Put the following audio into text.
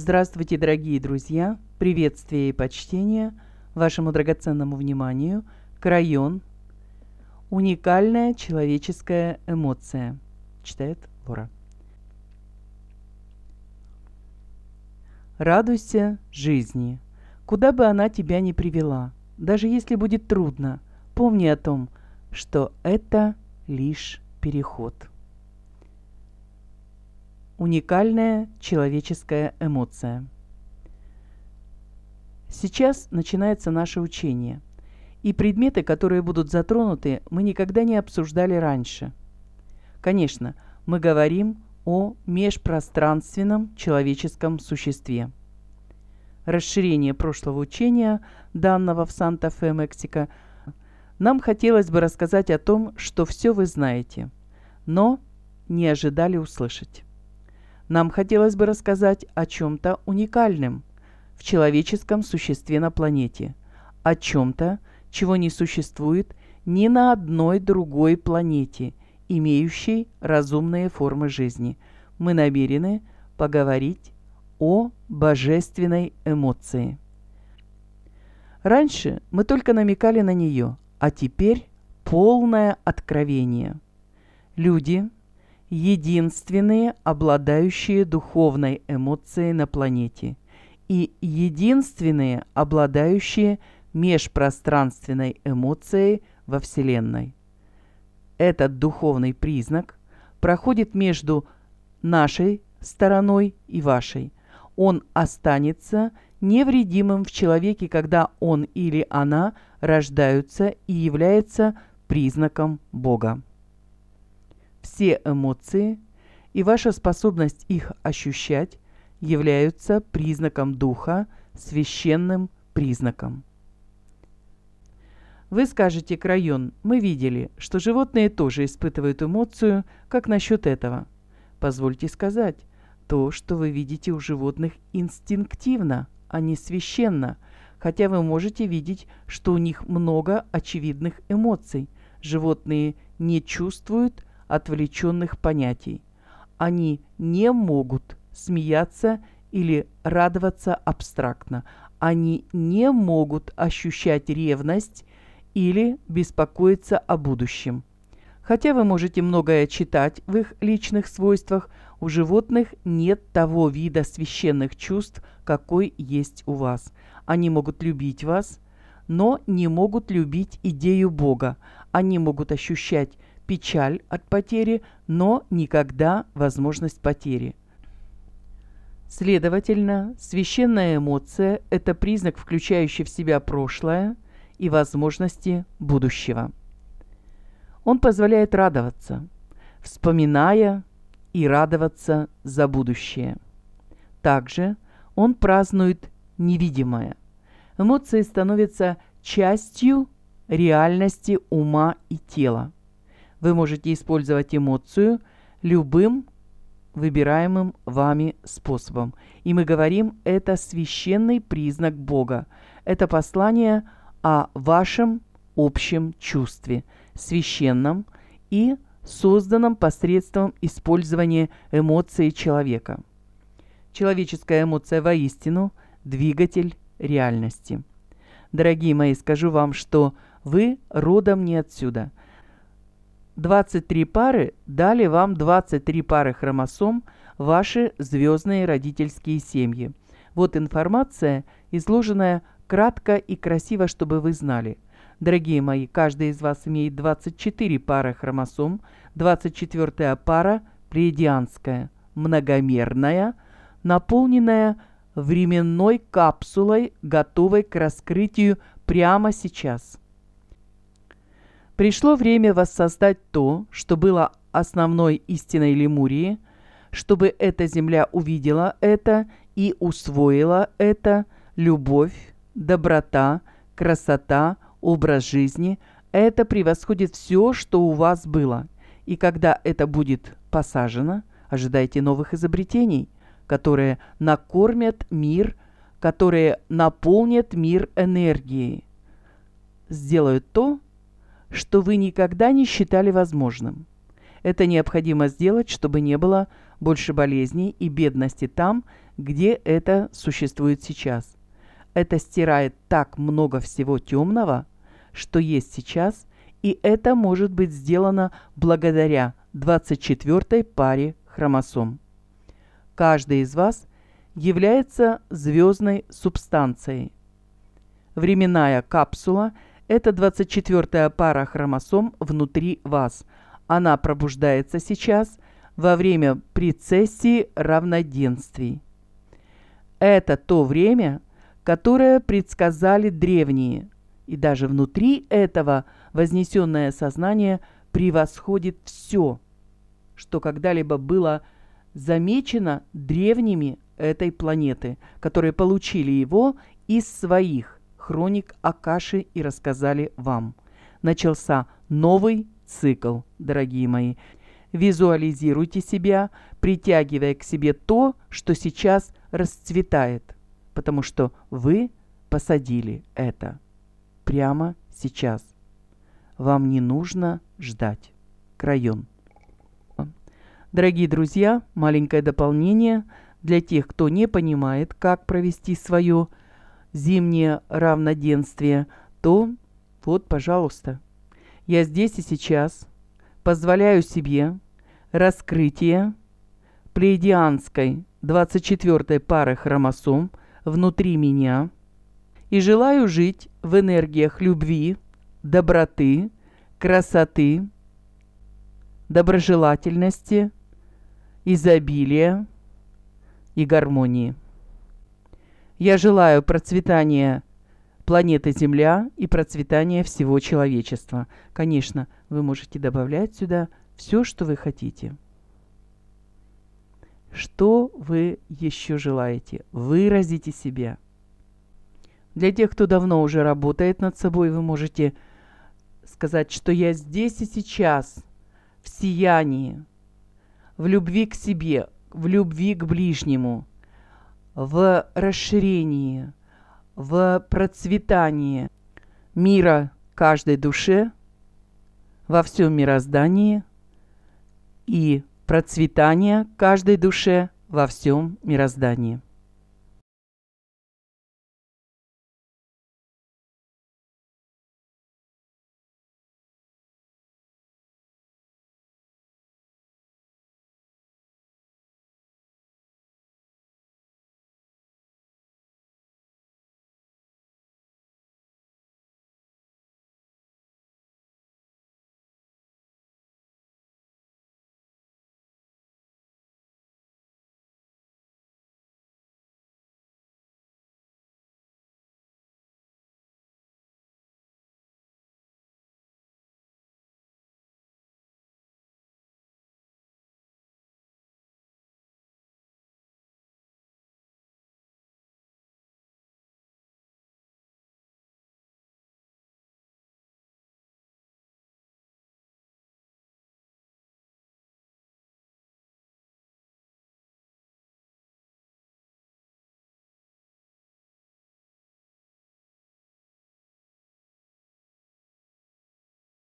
Здравствуйте, дорогие друзья! Приветствие и почтение вашему драгоценному вниманию. к Крайон. Уникальная человеческая эмоция. Читает Лора. Радуйся жизни, куда бы она тебя ни привела, даже если будет трудно. Помни о том, что это лишь переход уникальная человеческая эмоция. Сейчас начинается наше учение, и предметы, которые будут затронуты, мы никогда не обсуждали раньше. Конечно, мы говорим о межпространственном человеческом существе. Расширение прошлого учения, данного в Санта-Фе, Мексика, нам хотелось бы рассказать о том, что все вы знаете, но не ожидали услышать нам хотелось бы рассказать о чем-то уникальном в человеческом существе на планете, о чем-то, чего не существует ни на одной другой планете, имеющей разумные формы жизни. Мы намерены поговорить о божественной эмоции. Раньше мы только намекали на нее, а теперь полное откровение. Люди – единственные, обладающие духовной эмоцией на планете, и единственные, обладающие межпространственной эмоцией во Вселенной. Этот духовный признак проходит между нашей стороной и вашей. Он останется невредимым в человеке, когда он или она рождаются и является признаком Бога. Все эмоции и ваша способность их ощущать являются признаком духа, священным признаком. Вы скажете, Крайон, мы видели, что животные тоже испытывают эмоцию, как насчет этого? Позвольте сказать, то, что вы видите у животных инстинктивно, а не священно, хотя вы можете видеть, что у них много очевидных эмоций. Животные не чувствуют отвлеченных понятий. Они не могут смеяться или радоваться абстрактно. Они не могут ощущать ревность или беспокоиться о будущем. Хотя вы можете многое читать в их личных свойствах, у животных нет того вида священных чувств, какой есть у вас. Они могут любить вас, но не могут любить идею Бога. Они могут ощущать печаль от потери, но никогда возможность потери. Следовательно, священная эмоция – это признак, включающий в себя прошлое и возможности будущего. Он позволяет радоваться, вспоминая и радоваться за будущее. Также он празднует невидимое. Эмоции становятся частью реальности ума и тела. Вы можете использовать эмоцию любым выбираемым вами способом. И мы говорим, это священный признак Бога. Это послание о вашем общем чувстве, священном и созданном посредством использования эмоций человека. Человеческая эмоция воистину – двигатель реальности. Дорогие мои, скажу вам, что вы родом не отсюда – 23 пары дали вам 23 пары хромосом, ваши звездные родительские семьи. Вот информация, изложенная кратко и красиво, чтобы вы знали. Дорогие мои, каждый из вас имеет 24 пары хромосом, 24 пара преидианская, многомерная, наполненная временной капсулой, готовой к раскрытию прямо сейчас. Пришло время воссоздать то, что было основной истиной Лемурии, чтобы эта земля увидела это и усвоила это – любовь, доброта, красота, образ жизни – это превосходит все, что у вас было. И когда это будет посажено, ожидайте новых изобретений, которые накормят мир, которые наполнят мир энергией, сделают то, что вы никогда не считали возможным. Это необходимо сделать, чтобы не было больше болезней и бедности там, где это существует сейчас. Это стирает так много всего темного, что есть сейчас, и это может быть сделано благодаря 24 паре хромосом. Каждый из вас является звездной субстанцией. Временная капсула – это 24-я пара хромосом внутри вас. Она пробуждается сейчас во время прецессии равноденствий. Это то время, которое предсказали древние, и даже внутри этого вознесенное сознание превосходит все, что когда-либо было замечено древними этой планеты, которые получили его из своих хроник Акаши и рассказали вам. Начался новый цикл, дорогие мои. Визуализируйте себя, притягивая к себе то, что сейчас расцветает, потому что вы посадили это прямо сейчас. Вам не нужно ждать. Крайон. Дорогие друзья, маленькое дополнение для тех, кто не понимает, как провести свое зимнее равноденствие, то вот, пожалуйста, я здесь и сейчас позволяю себе раскрытие плеядианской 24-й пары хромосом внутри меня и желаю жить в энергиях любви, доброты, красоты, доброжелательности, изобилия и гармонии. Я желаю процветания планеты Земля и процветания всего человечества. Конечно, вы можете добавлять сюда все, что вы хотите. Что вы еще желаете? Выразите себя. Для тех, кто давно уже работает над собой, вы можете сказать, что я здесь и сейчас, в сиянии, в любви к себе, в любви к ближнему – в расширении, в процветании мира каждой душе во всем мироздании и процветания каждой душе во всем мироздании.